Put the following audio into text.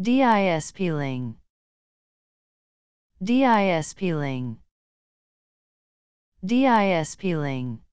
DIS peeling DIS peeling DIS peeling